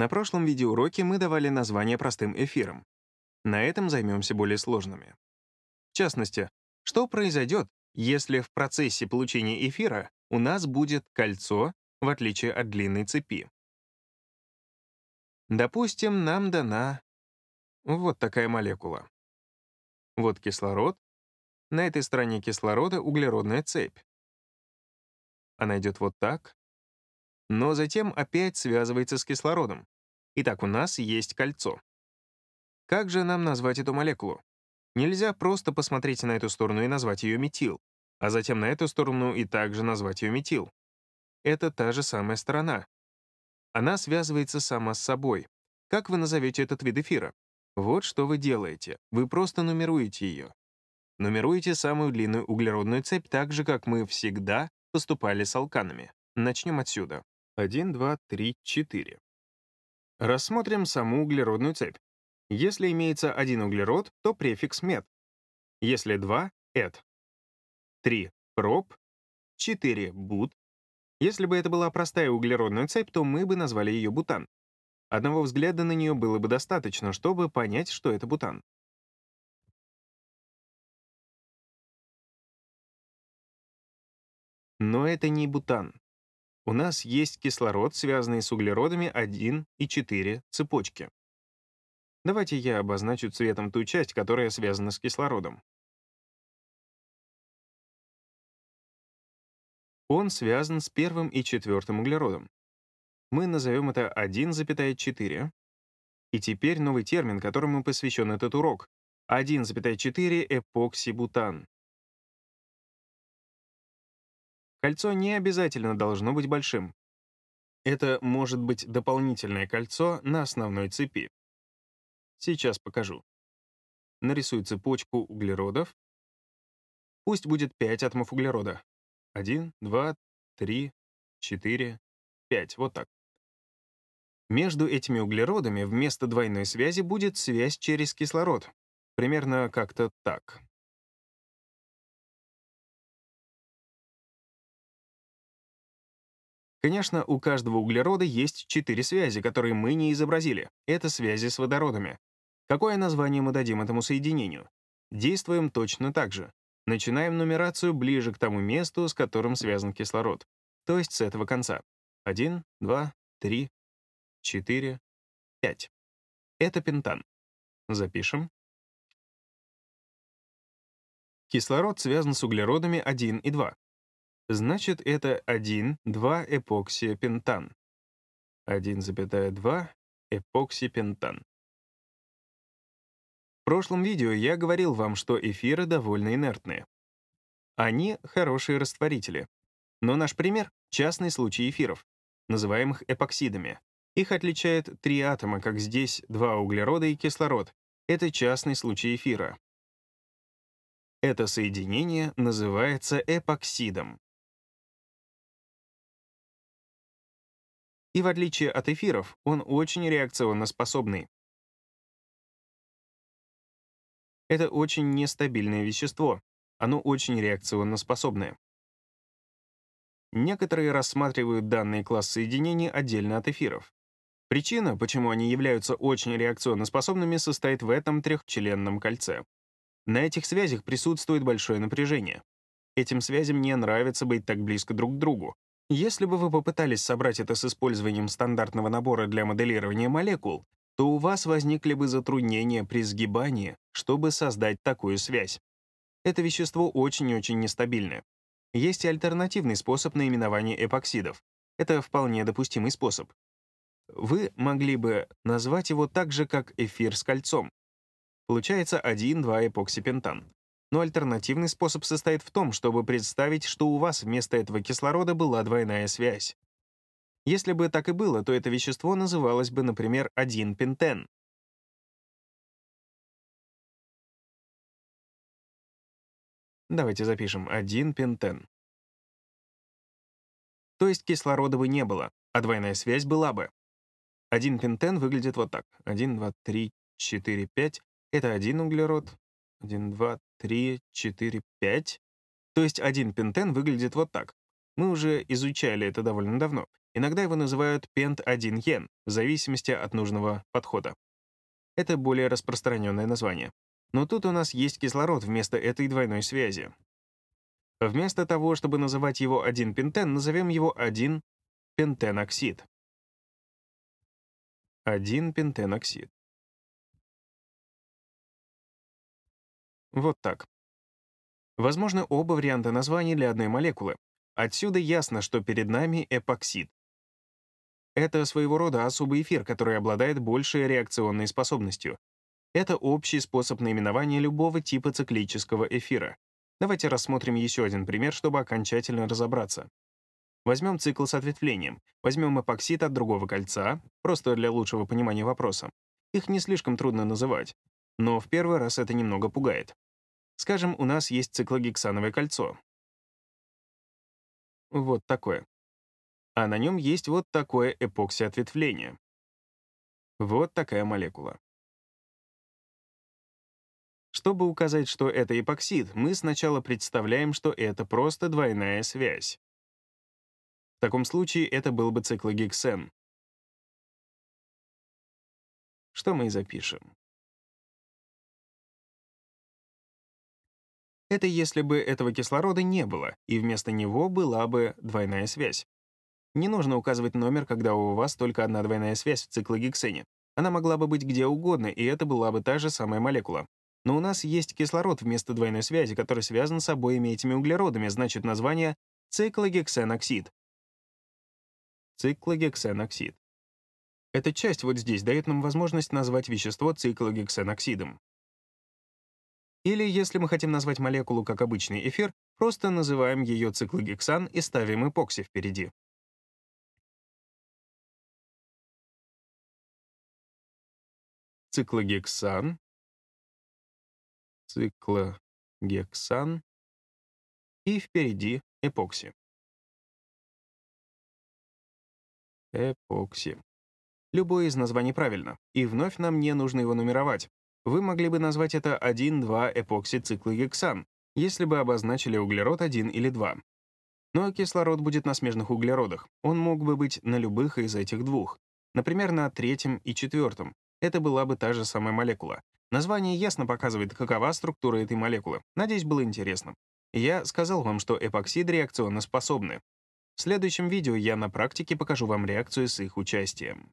На прошлом видеоуроке мы давали название простым эфирам. На этом займемся более сложными. В частности, что произойдет, если в процессе получения эфира у нас будет кольцо, в отличие от длинной цепи? Допустим, нам дана вот такая молекула. Вот кислород. На этой стороне кислорода углеродная цепь. Она идет вот так но затем опять связывается с кислородом. Итак, у нас есть кольцо. Как же нам назвать эту молекулу? Нельзя просто посмотреть на эту сторону и назвать ее метил, а затем на эту сторону и также назвать ее метил. Это та же самая сторона. Она связывается сама с собой. Как вы назовете этот вид эфира? Вот что вы делаете. Вы просто нумеруете ее. Нумеруете самую длинную углеродную цепь так же, как мы всегда поступали с алканами. Начнем отсюда. 1, 2, 3, 4. Рассмотрим саму углеродную цепь. Если имеется один углерод, то префикс мет. Если два — эт. 3 — проб. 4 — бут. Если бы это была простая углеродная цепь, то мы бы назвали ее бутан. Одного взгляда на нее было бы достаточно, чтобы понять, что это бутан. Но это не бутан у нас есть кислород, связанный с углеродами 1 и 4 цепочки. Давайте я обозначу цветом ту часть, которая связана с кислородом. Он связан с первым и четвертым углеродом. Мы назовем это 1,4. И теперь новый термин, которому посвящен этот урок — 1,4 эпоксибутан. Кольцо не обязательно должно быть большим. Это может быть дополнительное кольцо на основной цепи. Сейчас покажу. Нарисую цепочку углеродов. Пусть будет 5 атомов углерода. 1, 2, 3, 4, 5. Вот так. Между этими углеродами вместо двойной связи будет связь через кислород. Примерно как-то так. Конечно, у каждого углерода есть четыре связи, которые мы не изобразили. Это связи с водородами. Какое название мы дадим этому соединению? Действуем точно так же. Начинаем нумерацию ближе к тому месту, с которым связан кислород. То есть с этого конца. 1, 2, 3, 4, 5. Это пентан. Запишем. Кислород связан с углеродами 1 и 2. Значит, это 1,2 эпоксиопентан. 1,2 эпоксипентан. В прошлом видео я говорил вам, что эфиры довольно инертные. Они — хорошие растворители. Но наш пример — частный случай эфиров, называемых эпоксидами. Их отличает три атома, как здесь два углерода и кислород. Это частный случай эфира. Это соединение называется эпоксидом. И в отличие от эфиров, он очень реакционно способный. Это очень нестабильное вещество. Оно очень реакционно способное. Некоторые рассматривают данный класс соединений отдельно от эфиров. Причина, почему они являются очень реакционно способными, состоит в этом трехчленном кольце. На этих связях присутствует большое напряжение. Этим связям не нравится быть так близко друг к другу, если бы вы попытались собрать это с использованием стандартного набора для моделирования молекул, то у вас возникли бы затруднения при сгибании, чтобы создать такую связь. Это вещество очень-очень нестабильное. Есть и альтернативный способ наименования эпоксидов. Это вполне допустимый способ. Вы могли бы назвать его так же, как эфир с кольцом. Получается 1,2 эпоксипентан но альтернативный способ состоит в том, чтобы представить, что у вас вместо этого кислорода была двойная связь. Если бы так и было, то это вещество называлось бы, например, 1-пентен. Давайте запишем 1-пентен. То есть кислорода бы не было, а двойная связь была бы. 1-пентен выглядит вот так. 1, 2, 3, 4, 5. Это один углерод. 1, 2, 3, 4, 5. То есть один пентен выглядит вот так. Мы уже изучали это довольно давно. Иногда его называют пент-1 йен, в зависимости от нужного подхода. Это более распространенное название. Но тут у нас есть кислород вместо этой двойной связи. Вместо того, чтобы называть его 1 пентен, назовем его 1 пентеноксид. 1 пентеноксид. Вот так. Возможно, оба варианта названий для одной молекулы. Отсюда ясно, что перед нами эпоксид. Это своего рода особый эфир, который обладает большей реакционной способностью. Это общий способ наименования любого типа циклического эфира. Давайте рассмотрим еще один пример, чтобы окончательно разобраться. Возьмем цикл с ответвлением, возьмем эпоксид от другого кольца, просто для лучшего понимания вопроса. Их не слишком трудно называть. Но в первый раз это немного пугает. Скажем, у нас есть циклогексановое кольцо. Вот такое. А на нем есть вот такое эпокси ответвления. Вот такая молекула. Чтобы указать, что это эпоксид, мы сначала представляем, что это просто двойная связь. В таком случае это был бы циклогексен. Что мы и запишем. Это если бы этого кислорода не было, и вместо него была бы двойная связь. Не нужно указывать номер, когда у вас только одна двойная связь в циклогексене. Она могла бы быть где угодно, и это была бы та же самая молекула. Но у нас есть кислород вместо двойной связи, который связан с обоими этими углеродами, значит, название — циклогексеноксид. Циклогексеноксид. Эта часть вот здесь дает нам возможность назвать вещество циклогексеноксидом. Или, если мы хотим назвать молекулу как обычный эфир, просто называем ее циклогексан и ставим эпокси впереди. Циклогексан. Циклогексан. И впереди эпокси. Эпокси. Любое из названий правильно, и вновь нам не нужно его нумеровать вы могли бы назвать это 1-2 эпоксициклогексан, если бы обозначили углерод 1 или 2. Но ну, а кислород будет на смежных углеродах. Он мог бы быть на любых из этих двух. Например, на третьем и четвертом. Это была бы та же самая молекула. Название ясно показывает, какова структура этой молекулы. Надеюсь, было интересно. Я сказал вам, что эпоксиды реакционно способны. В следующем видео я на практике покажу вам реакцию с их участием.